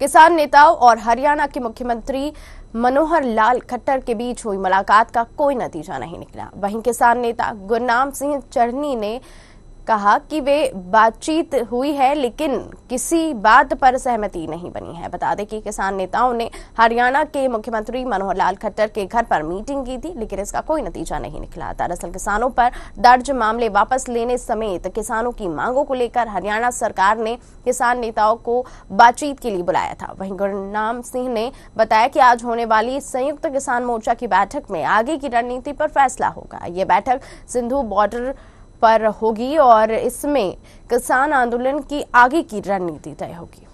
किसान नेताओं और हरियाणा के मुख्यमंत्री मनोहर लाल खट्टर के बीच हुई मुलाकात का कोई नतीजा नहीं निकला वहीं किसान नेता गुरनाम सिंह चरनी ने कहा कि वे बातचीत हुई है लेकिन किसी बात पर सहमति नहीं बनी है बता दें कि किसान नेताओं ने हरियाणा के मुख्यमंत्री मनोहर लाल खट्टर के घर पर मीटिंग की थी लेकिन इसका कोई नतीजा नहीं निकला दरअसल किसानों पर दर्ज मामले वापस लेने समेत किसानों की मांगों को लेकर हरियाणा सरकार ने किसान नेताओं को बातचीत के लिए बुलाया था वहीं गुरनाम सिंह ने बताया कि आज होने वाली संयुक्त किसान मोर्चा की बैठक में आगे की रणनीति पर फैसला होगा ये बैठक सिंधु बॉर्डर पर होगी और इसमें किसान आंदोलन की आगे की रणनीति तय होगी